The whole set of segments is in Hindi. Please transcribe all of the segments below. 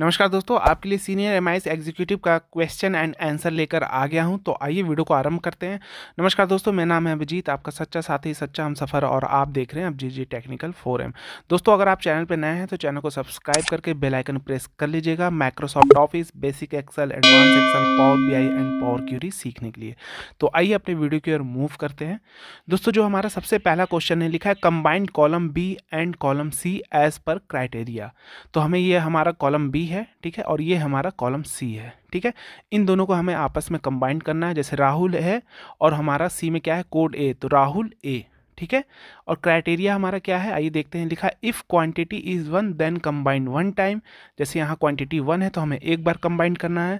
नमस्कार दोस्तों आपके लिए सीनियर एम एग्जीक्यूटिव का क्वेश्चन एंड आंसर लेकर आ गया हूं तो आइए वीडियो को आरंभ करते हैं नमस्कार दोस्तों मेरा नाम है अभिजीत आपका सच्चा साथी सच्चा हम सफ़र और आप देख रहे हैं अब जी जी टेक्निकल फोरम दोस्तों अगर आप चैनल पर नए हैं तो चैनल को सब्सक्राइब करके बेलाइकन प्रेस कर लीजिएगा Microsoft Office basic Excel advance Excel Power B and Power Query सीखने के लिए तो आइए अपने वीडियो की ओर मूव करते हैं दोस्तों जो हमारा सबसे पहला क्वेश्चन है लिखा है combined column B and column C as per criteria तो हमें यह हमारा कॉलम बी है ठीक है और ये हमारा कॉलम सी है ठीक है इन दोनों को हमें आपस में कंबाइंड करना है जैसे राहुल है और हमारा सी में क्या है कोड ए तो राहुल ए ठीक है और क्राइटेरिया हमारा क्या है आइए देखते हैं लिखा if quantity is one then combine one time जैसे यहाँ क्वांटिटी वन है तो हमें एक बार कंबाइन करना है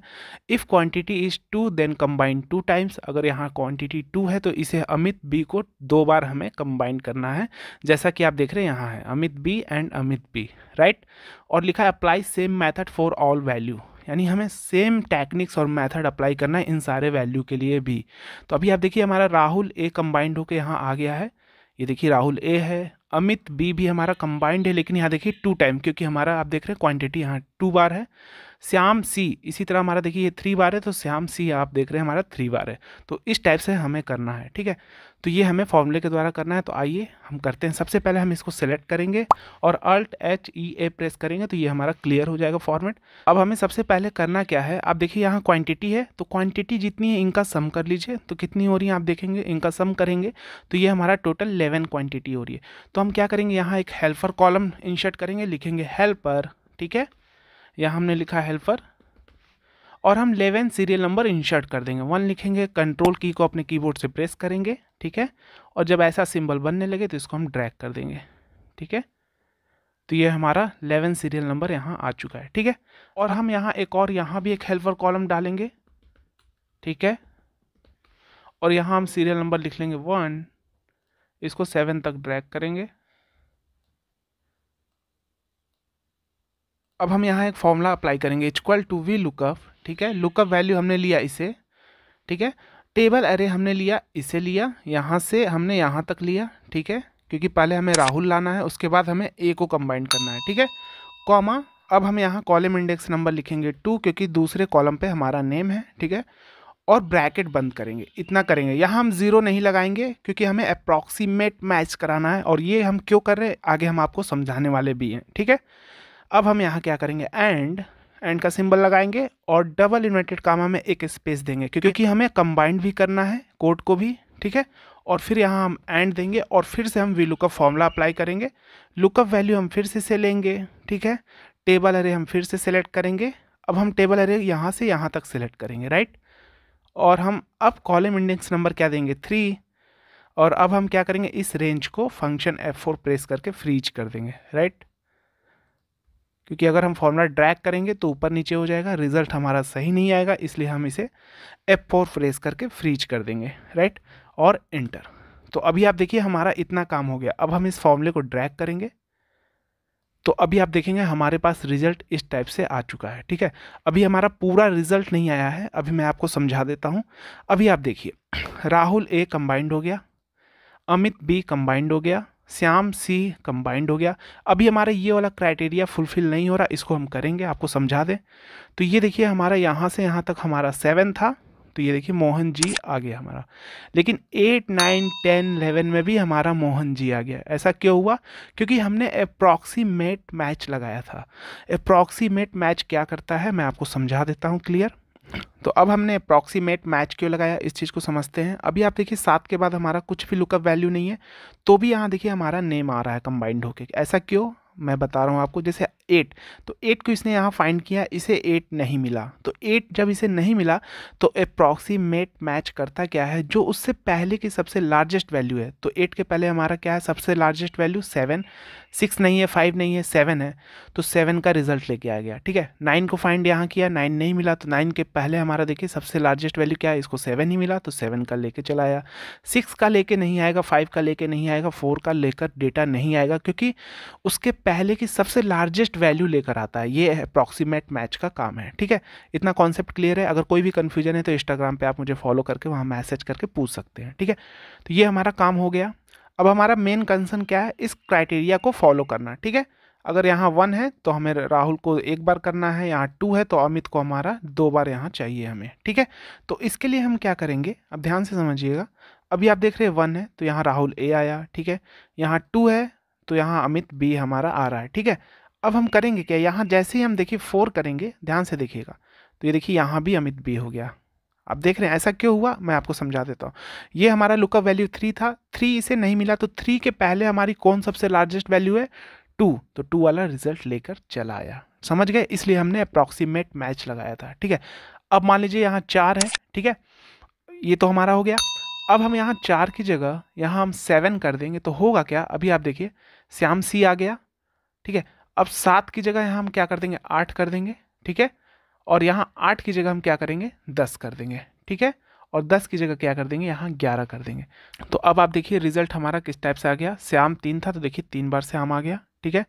if quantity is two then combine two times अगर यहाँ क्वांटिटी टू है तो इसे अमित बी को दो बार हमें कंबाइन करना है जैसा कि आप देख रहे हैं यहाँ है Amit B and Amit B right और लिखा है apply same method for all value यानी हमें सेम टेक्निक्स और मेथड अप्लाई करना है इन सारे वैल्यू के लिए भी तो अभी आप देखिए हमारा राहुल ए कम्बाइंड होकर यहाँ आ गया है ये देखिए राहुल ए है अमित बी भी हमारा कंबाइंड है लेकिन यहाँ देखिए टू टाइम क्योंकि हमारा आप देख रहे हैं क्वांटिटी यहाँ टू बार है श्याम सी इसी तरह हमारा देखिए ये थ्री बार है तो श्याम सी आप देख रहे हैं हमारा थ्री बार है तो इस टाइप से हमें करना है ठीक है तो ये हमें फॉर्मूले के द्वारा करना है तो आइए हम करते हैं सबसे पहले हम इसको सेलेक्ट करेंगे और Alt H E A press करेंगे तो ये हमारा क्लियर हो जाएगा फॉर्मेट अब हमें सबसे पहले करना क्या है आप देखिए यहाँ क्वांटिटी है तो क्वांटिटी जितनी है इनका सम कर लीजिए तो कितनी हो रही है आप देखेंगे इनका सम करेंगे तो ये हमारा टोटल इलेवन क्वांटिटी हो रही है तो तो हम क्या करेंगे यहाँ एक हेल्पर कॉलम इंशर्ट करेंगे लिखेंगे हेल्पर ठीक है यहाँ हमने लिखा हेल्पर और हम लेवन सीरियल नंबर इंशर्ट कर देंगे वन लिखेंगे कंट्रोल की को अपने कीबोर्ड से प्रेस करेंगे ठीक है और जब ऐसा सिंबल बनने लगे तो इसको हम ड्रैग कर देंगे ठीक है तो ये हमारा लेवन सीरियल नंबर यहाँ आ चुका है ठीक है और हम यहाँ एक और यहाँ भी एक हेल्पर कॉलम डालेंगे ठीक है और यहाँ हम सीरियल नंबर लिख लेंगे वन इसको सेवन तक ड्रैग करेंगे अब हम यहाँ एक फॉर्मूला अप्लाई करेंगे इक्वल टू वी लुकअप ठीक है लुकअप वैल्यू हमने लिया इसे ठीक है टेबल अरे हमने लिया इसे लिया यहाँ से हमने यहाँ तक लिया ठीक है क्योंकि पहले हमें राहुल लाना है उसके बाद हमें ए को कम्बाइन करना है ठीक है कॉमा अब हम यहाँ कॉलम इंडेक्स नंबर लिखेंगे टू क्योंकि दूसरे कॉलम पे हमारा नेम है ठीक है और ब्रैकेट बंद करेंगे इतना करेंगे यहाँ हम ज़ीरो नहीं लगाएंगे क्योंकि हमें अप्रॉक्सीमेट मैच कराना है और ये हम क्यों कर रहे हैं आगे हम आपको समझाने वाले भी हैं ठीक है अब हम यहाँ क्या करेंगे एंड एंड का सिंबल लगाएंगे और डबल इन्वर्टेड काम हमें एक स्पेस देंगे क्योंकि हमें कंबाइंड भी करना है कोड को भी ठीक है और फिर यहाँ हम एंड देंगे और फिर से हम वी लुकअप फॉर्मूला अप्लाई करेंगे लुकअप वैल्यू हम फिर से से लेंगे ठीक है टेबल अरे हम फिर से सेलेक्ट करेंगे अब हम टेबल अरे यहाँ से यहाँ तक सेलेक्ट करेंगे राइट और हम अब कॉलम इंडेक्स नंबर क्या देंगे थ्री और अब हम क्या करेंगे इस रेंज को फंक्शन एफ फोर प्रेस करके फ्रीज कर देंगे राइट क्योंकि अगर हम फॉर्मूला ड्रैग करेंगे तो ऊपर नीचे हो जाएगा रिजल्ट हमारा सही नहीं आएगा इसलिए हम इसे एफ फोर प्रेस करके फ्रीज कर देंगे राइट और इंटर तो अभी आप देखिए हमारा इतना काम हो गया अब हम इस फॉर्मूले को ड्रैग करेंगे तो अभी आप देखेंगे हमारे पास रिजल्ट इस टाइप से आ चुका है ठीक है अभी हमारा पूरा रिजल्ट नहीं आया है अभी मैं आपको समझा देता हूँ अभी आप देखिए राहुल ए कंबाइंड हो गया अमित बी कंबाइंड हो गया श्याम सी कंबाइंड हो गया अभी हमारा ये वाला क्राइटेरिया फुलफिल नहीं हो रहा इसको हम करेंगे आपको समझा दें तो ये देखिए हमारा यहाँ से यहाँ तक हमारा सेवन था तो ये देखिए मोहन जी आ गया हमारा लेकिन एट नाइन टेन इलेवन में भी हमारा मोहन जी आ गया ऐसा क्यों हुआ क्योंकि हमने अप्रॉक्सीमेट मैच लगाया था अप्रॉक्सीमेट मैच क्या करता है मैं आपको समझा देता हूँ क्लियर तो अब हमने अप्रॉक्सीमेट मैच क्यों लगाया इस चीज़ को समझते हैं अभी आप देखिए सात के बाद हमारा कुछ भी लुकअप वैल्यू नहीं है तो भी यहाँ देखिए हमारा नेम आ रहा है कंबाइंड होके ऐसा क्यों मैं बता रहा हूँ आपको जैसे एट तो एट को इसने यहाँ फाइंड किया इसे एट नहीं मिला तो एट जब इसे नहीं मिला तो अप्रॉक्सीमेट मैच करता क्या है जो उससे पहले की सबसे लार्जेस्ट वैल्यू है तो एट के पहले हमारा क्या है सबसे लार्जेस्ट वैल्यू सेवन सिक्स नहीं है फाइव नहीं है सेवन है तो सेवन का रिजल्ट लेके आ गया ठीक है नाइन को फाइंड यहाँ किया नाइन नहीं मिला तो नाइन के पहले हमारा देखिए सबसे लार्जेस्ट वैल्यू क्या है इसको सेवन ही मिला तो सेवन का लेके चला आया सिक्स का लेके नहीं आएगा फाइव का लेके नहीं आएगा फोर का लेकर डेटा नहीं आएगा क्योंकि उसके पहले की सबसे लार्जेस्ट वैल्यू लेकर आता है ये अप्रॉक्सीमेट मैच का काम है ठीक है इतना कॉन्सेप्ट क्लियर है अगर कोई भी कन्फ्यूजन है तो इंस्टाग्राम पर आप मुझे फॉलो करके वहाँ मैसेज करके पूछ सकते हैं ठीक है तो ये हमारा काम हो गया अब हमारा मेन कंसर्न क्या है इस क्राइटेरिया को फॉलो करना ठीक है अगर यहाँ वन है तो हमें राहुल को एक बार करना है यहाँ टू है तो अमित को हमारा दो बार यहाँ चाहिए हमें ठीक है तो इसके लिए हम क्या करेंगे अब ध्यान से समझिएगा अभी आप देख रहे हैं वन है तो यहाँ राहुल ए आया ठीक है यहाँ टू है तो यहाँ अमित बी हमारा आ रहा है ठीक है अब हम करेंगे क्या यहाँ जैसे ही हम देखिए फोर करेंगे ध्यान से देखिएगा तो ये देखिए यहाँ भी अमित बी हो गया अब देख रहे हैं ऐसा क्यों हुआ मैं आपको समझा देता हूँ ये हमारा लुकअप वैल्यू थ्री था थ्री इसे नहीं मिला तो थ्री के पहले हमारी कौन सबसे लार्जेस्ट वैल्यू है टू तो टू वाला रिजल्ट लेकर चला आया समझ गए इसलिए हमने अप्रॉक्सीमेट मैच लगाया था ठीक है अब मान लीजिए यहाँ चार है ठीक है ये तो हमारा हो गया अब हम यहाँ चार की जगह यहाँ हम सेवन कर देंगे तो होगा क्या अभी आप देखिए श्याम सी आ गया ठीक है अब सात की जगह यहाँ हम क्या कर देंगे आठ कर देंगे ठीक है और यहाँ आठ की जगह हम क्या करेंगे दस कर देंगे ठीक है और दस की जगह क्या कर देंगे यहाँ ग्यारह कर देंगे तो अब आप देखिए रिजल्ट हमारा किस टाइप से आ गया श्याम तीन था तो देखिए तीन बार श्याम आ गया ठीक है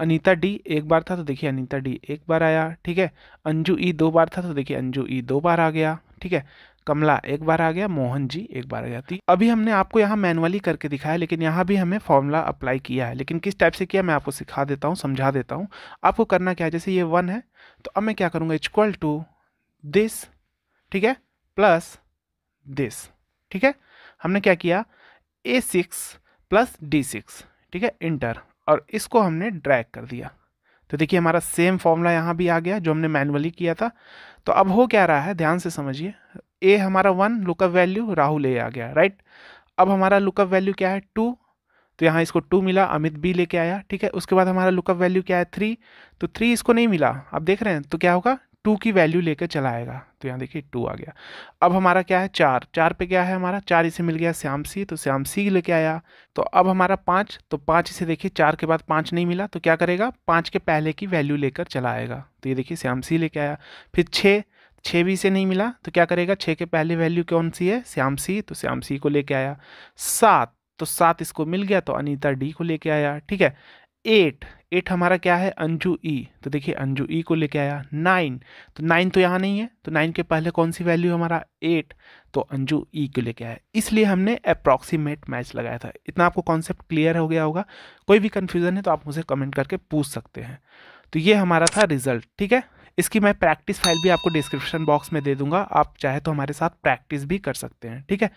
अनीता डी एक बार था तो देखिए अनीता डी एक बार आया ठीक है अंजू ई दो बार था तो देखिए अंजू ई दो बार आ गया ठीक है कमला एक बार आ गया मोहन जी एक बार आ जाती अभी हमने आपको यहाँ मैनुअली करके दिखाया लेकिन यहाँ भी हमें फॉर्मूला अप्लाई किया है लेकिन किस टाइप से किया मैं आपको सिखा देता हूँ समझा देता हूँ आपको करना क्या है जैसे ये वन है तो अब मैं क्या करूँगा इक्वल टू दिस ठीक है प्लस दिस ठीक है हमने क्या किया A six plus D six ठीक है इंटर और इसको हमने ड्रैग कर दिया तो देखिए हमारा सेम फॉर्मूला यहाँ भी आ गया जो हमने मैनुअली किया था तो अब हो क्या रहा है ध्यान से समझिए ए हमारा one lookup value Rahul A आ गया राइट अब हमारा लुकअप वैल्यू क्या है टू तो यहाँ इसको टू मिला अमित बी लेके आया ठीक है उसके बाद हमारा लुकअप वैल्यू क्या है थ्री तो थ्री इसको नहीं मिला आप देख रहे हैं तो क्या होगा टू की वैल्यू लेकर चलाएगा तो यहाँ देखिए टू आ गया अब हमारा क्या है चार चार पे क्या है हमारा चार इसे मिल गया श्याम सी तो श्याम सी लेके आया तो अब हमारा पाँच तो पाँच इसे देखिए चार के बाद पाँच नहीं मिला तो क्या करेगा पाँच के पहले की वैल्यू लेकर चला आएगा तो ये देखिए श्याम सी लेके आया फिर छः छः भी से नहीं मिला तो क्या करेगा छः के पहले वैल्यू कौन सी है श्याम सी तो श्याम सी को लेके आया सात तो सात इसको मिल गया तो अनीता डी को लेके आया ठीक है एट एट हमारा क्या है अंजू ई तो देखिए अंजू ई को लेके आया नाइन तो नाइन तो यहाँ नहीं है तो नाइन के पहले कौन सी वैल्यू हमारा एट तो अंजू ई को लेके आया इसलिए हमने अप्रॉक्सीमेट मैच लगाया था इतना आपको कॉन्सेप्ट क्लियर हो गया होगा कोई भी कन्फ्यूज़न है तो आप मुझे कमेंट करके पूछ सकते हैं तो ये हमारा था रिजल्ट ठीक है इसकी मैं प्रैक्टिस फाइल भी आपको डिस्क्रिप्शन बॉक्स में दे दूंगा आप चाहे तो हमारे साथ प्रैक्टिस भी कर सकते हैं ठीक है